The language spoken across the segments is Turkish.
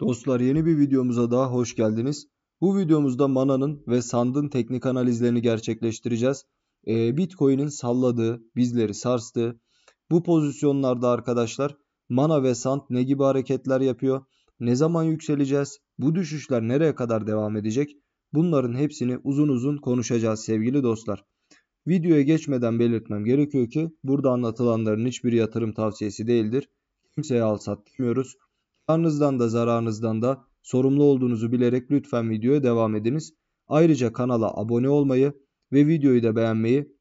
Dostlar yeni bir videomuza daha hoş geldiniz. Bu videomuzda mananın ve sandın teknik analizlerini gerçekleştireceğiz. Ee, Bitcoin'in salladığı, bizleri sarstı. bu pozisyonlarda arkadaşlar mana ve sand ne gibi hareketler yapıyor? Ne zaman yükseleceğiz? Bu düşüşler nereye kadar devam edecek? Bunların hepsini uzun uzun konuşacağız sevgili dostlar. Videoya geçmeden belirtmem gerekiyor ki burada anlatılanların hiçbir yatırım tavsiyesi değildir. Kimseye al sat Zararınızdan da zararınızdan da sorumlu olduğunuzu bilerek lütfen videoya devam ediniz. Ayrıca kanala abone olmayı ve videoyu da beğenmeyi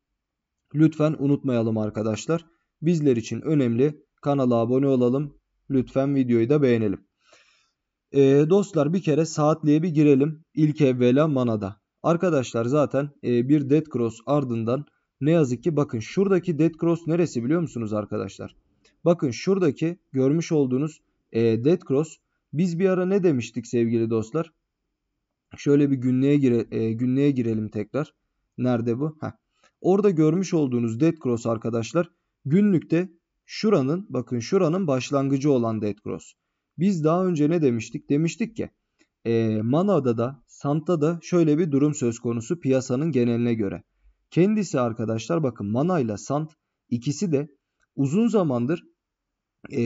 lütfen unutmayalım arkadaşlar. Bizler için önemli. Kanala abone olalım. Lütfen videoyu da beğenelim. Ee, dostlar bir kere saatliğe bir girelim. İlk evvela manada. Arkadaşlar zaten e, bir dead cross ardından ne yazık ki bakın şuradaki dead cross neresi biliyor musunuz arkadaşlar? Bakın şuradaki görmüş olduğunuz e, Dead Cross. Biz bir ara ne demiştik sevgili dostlar? Şöyle bir günlüğe, gire, e, günlüğe girelim tekrar. Nerede bu? Heh. Orada görmüş olduğunuz Dead Cross arkadaşlar günlükte şuranın bakın şuranın başlangıcı olan Dead Cross. Biz daha önce ne demiştik? Demiştik ki e, Mana'da da Santada şöyle bir durum söz konusu piyasanın geneline göre. Kendisi arkadaşlar bakın Mana ile Sant ikisi de uzun zamandır e,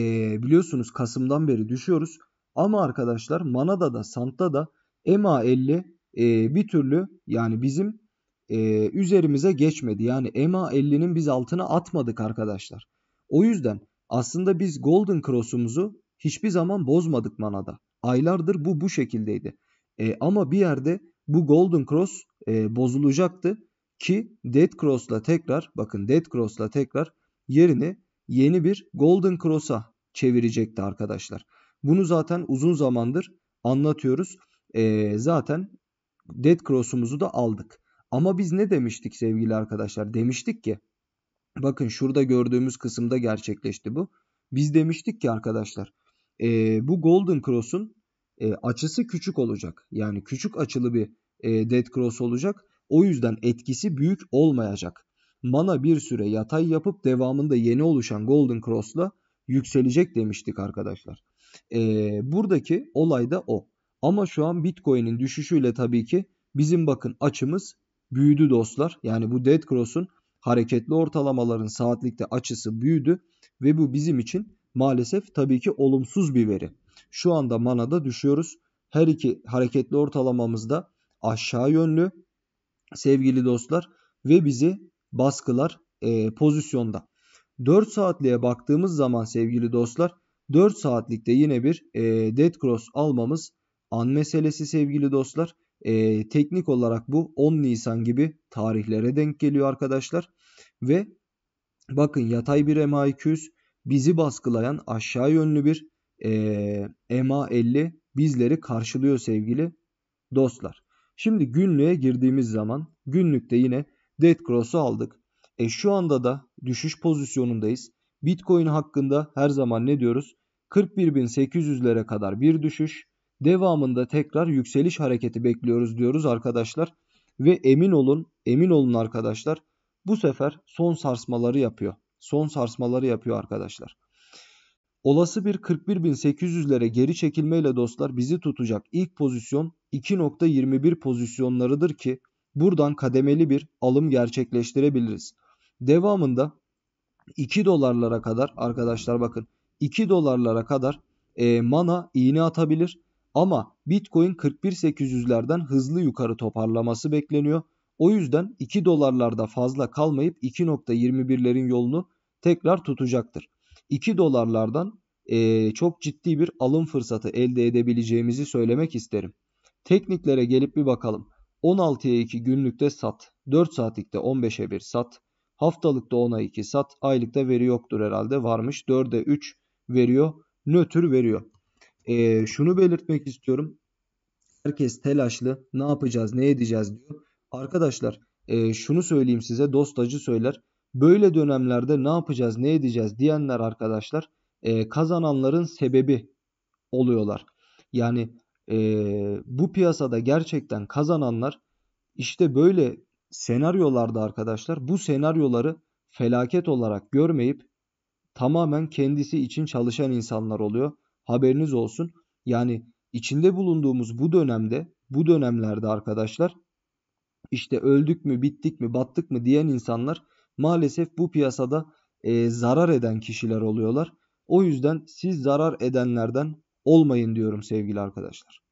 biliyorsunuz Kasım'dan beri düşüyoruz. Ama arkadaşlar Manada da Sant'ta da EMA 50 e, bir türlü yani bizim e, üzerimize geçmedi. Yani EMA 50'nin biz altına atmadık arkadaşlar. O yüzden aslında biz Golden Cross'umuzu hiçbir zaman bozmadık Manada. Aylardır bu bu şekildeydi. E, ama bir yerde bu Golden Cross e, bozulacaktı ki Dead Cross'la tekrar bakın Dead Cross'la tekrar yerini yeni bir Golden Cross'a çevirecekti arkadaşlar. Bunu zaten uzun zamandır anlatıyoruz. Ee, zaten Dead Cross'umuzu da aldık. Ama biz ne demiştik sevgili arkadaşlar? Demiştik ki bakın şurada gördüğümüz kısımda gerçekleşti bu. Biz demiştik ki arkadaşlar e, bu Golden Cross'un e, açısı küçük olacak. Yani küçük açılı bir e, Dead Cross olacak. O yüzden etkisi büyük olmayacak mana bir süre yatay yapıp devamında yeni oluşan Golden Cross'la yükselecek demiştik arkadaşlar. Ee, buradaki olay da o. Ama şu an Bitcoin'in düşüşüyle tabii ki bizim bakın açımız büyüdü dostlar. Yani bu Dead Cross'un hareketli ortalamaların saatlikte açısı büyüdü ve bu bizim için maalesef tabii ki olumsuz bir veri. Şu anda manada düşüyoruz. Her iki hareketli ortalamamız da aşağı yönlü sevgili dostlar ve bizi baskılar e, pozisyonda. 4 saatliğe baktığımız zaman sevgili dostlar 4 saatlikte yine bir e, dead cross almamız an meselesi sevgili dostlar. E, teknik olarak bu 10 Nisan gibi tarihlere denk geliyor arkadaşlar. Ve bakın yatay bir MA200 bizi baskılayan aşağı yönlü bir e, MA50 bizleri karşılıyor sevgili dostlar. Şimdi günlüğe girdiğimiz zaman günlükte yine Dead Cross'u aldık. E şu anda da düşüş pozisyonundayız. Bitcoin hakkında her zaman ne diyoruz? 41.800'lere kadar bir düşüş. Devamında tekrar yükseliş hareketi bekliyoruz diyoruz arkadaşlar. Ve emin olun, emin olun arkadaşlar. Bu sefer son sarsmaları yapıyor. Son sarsmaları yapıyor arkadaşlar. Olası bir 41.800'lere geri çekilmeyle dostlar bizi tutacak ilk pozisyon 2.21 pozisyonlarıdır ki Buradan kademeli bir alım gerçekleştirebiliriz. Devamında 2 dolarlara kadar arkadaşlar bakın 2 dolarlara kadar e, mana iğne atabilir ama Bitcoin 41.800'lerden hızlı yukarı toparlaması bekleniyor. O yüzden 2 dolarlarda fazla kalmayıp 2.21'lerin yolunu tekrar tutacaktır. 2 dolarlardan e, çok ciddi bir alım fırsatı elde edebileceğimizi söylemek isterim. Tekniklere gelip bir bakalım. 16'ya 2 günlükte sat. 4 saatlikte 15'e 1 sat. Haftalıkta 10'a 2 sat. Aylıkta veri yoktur herhalde varmış. 4'e 3 veriyor. Nötr veriyor. E, şunu belirtmek istiyorum. Herkes telaşlı. Ne yapacağız ne edeceğiz diyor. Arkadaşlar e, şunu söyleyeyim size dostacı söyler. Böyle dönemlerde ne yapacağız ne edeceğiz diyenler arkadaşlar e, kazananların sebebi oluyorlar. Yani e, bu piyasada gerçekten kazananlar işte böyle senaryolarda arkadaşlar bu senaryoları felaket olarak görmeyip tamamen kendisi için çalışan insanlar oluyor. Haberiniz olsun. Yani içinde bulunduğumuz bu dönemde, bu dönemlerde arkadaşlar işte öldük mü, bittik mi, battık mı diyen insanlar maalesef bu piyasada e, zarar eden kişiler oluyorlar. O yüzden siz zarar edenlerden olmayın diyorum sevgili arkadaşlar.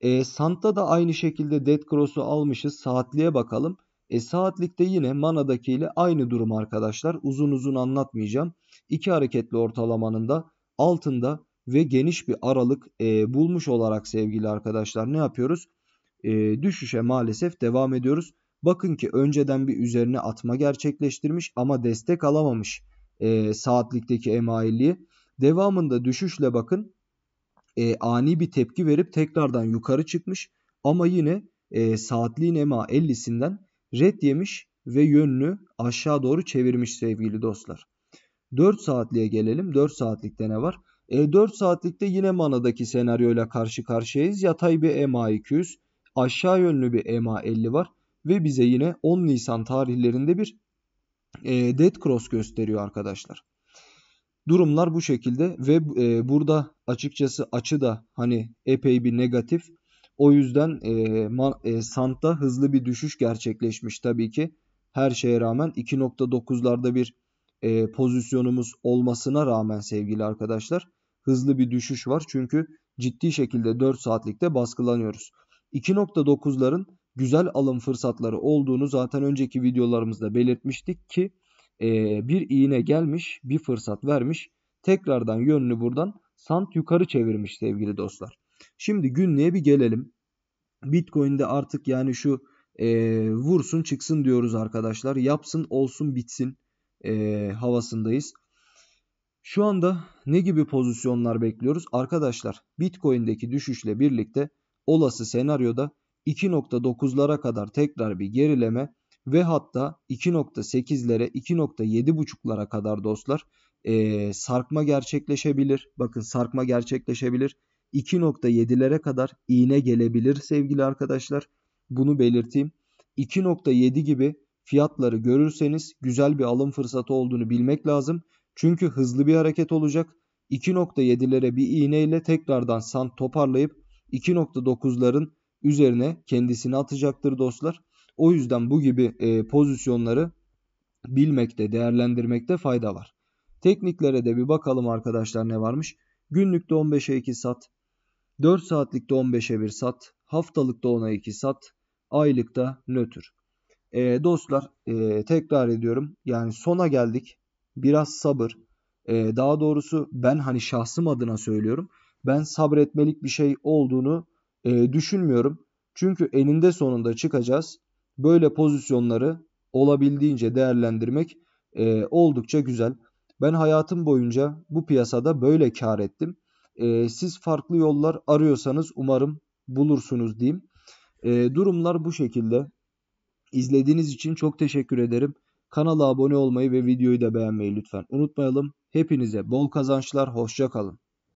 E, Sant'ta da aynı şekilde Dead Cross'u almışız. Saatliğe bakalım. E, saatlikte yine Mana'daki ile aynı durum arkadaşlar. Uzun uzun anlatmayacağım. İki hareketli ortalamanın da altında ve geniş bir aralık e, bulmuş olarak sevgili arkadaşlar ne yapıyoruz? E, düşüşe maalesef devam ediyoruz. Bakın ki önceden bir üzerine atma gerçekleştirmiş ama destek alamamış e, saatlikteki emailliği. Devamında düşüşle bakın e, ani bir tepki verip tekrardan yukarı çıkmış ama yine e, saatliğin EMA 50'sinden red yemiş ve yönünü aşağı doğru çevirmiş sevgili dostlar. 4 saatliğe gelelim. 4 saatlikte ne var? E, 4 saatlikte yine manadaki senaryoyla karşı karşıyayız. Yatay bir EMA 200, aşağı yönlü bir EMA 50 var ve bize yine 10 Nisan tarihlerinde bir e, dead cross gösteriyor arkadaşlar. Durumlar bu şekilde ve e, burada açıkçası açı da hani epey bir negatif. O yüzden e, e, Sant'ta hızlı bir düşüş gerçekleşmiş tabii ki. Her şeye rağmen 2.9'larda bir e, pozisyonumuz olmasına rağmen sevgili arkadaşlar hızlı bir düşüş var. Çünkü ciddi şekilde 4 saatlikte baskılanıyoruz. 2.9'ların güzel alım fırsatları olduğunu zaten önceki videolarımızda belirtmiştik ki e, bir iğne gelmiş bir fırsat vermiş. Tekrardan yönünü buradan sant yukarı çevirmiş sevgili dostlar. Şimdi günlüğe bir gelelim. Bitcoin'de artık yani şu e, vursun çıksın diyoruz arkadaşlar. Yapsın olsun bitsin e, havasındayız. Şu anda ne gibi pozisyonlar bekliyoruz? Arkadaşlar Bitcoin'deki düşüşle birlikte olası senaryoda 2.9'lara kadar tekrar bir gerileme ve hatta 2.8'lere 2.7.5'lara kadar dostlar e, sarkma gerçekleşebilir. Bakın sarkma gerçekleşebilir. 2.7'lere kadar iğne gelebilir sevgili arkadaşlar. Bunu belirteyim. 2.7 gibi fiyatları görürseniz güzel bir alım fırsatı olduğunu bilmek lazım. Çünkü hızlı bir hareket olacak. 2.7'lere bir iğne ile tekrardan sant toparlayıp 2.9'ların üzerine kendisini atacaktır dostlar. O yüzden bu gibi e, pozisyonları bilmekte, değerlendirmekte fayda var. Tekniklere de bir bakalım arkadaşlar ne varmış. Günlükte 15'e 2 sat, 4 saatlikte 15'e 1 sat, haftalıkta 10'a 2 sat, aylıkta nötr. E, dostlar e, tekrar ediyorum yani sona geldik. Biraz sabır. E, daha doğrusu ben hani şahsım adına söylüyorum. Ben sabretmelik bir şey olduğunu e, düşünmüyorum. Çünkü eninde sonunda çıkacağız böyle pozisyonları olabildiğince değerlendirmek e, oldukça güzel. Ben hayatım boyunca bu piyasada böyle kar ettim. E, siz farklı yollar arıyorsanız umarım bulursunuz diyeyim. E, durumlar bu şekilde. İzlediğiniz için çok teşekkür ederim. Kanala abone olmayı ve videoyu da beğenmeyi lütfen unutmayalım. Hepinize bol kazançlar, hoşçakalın.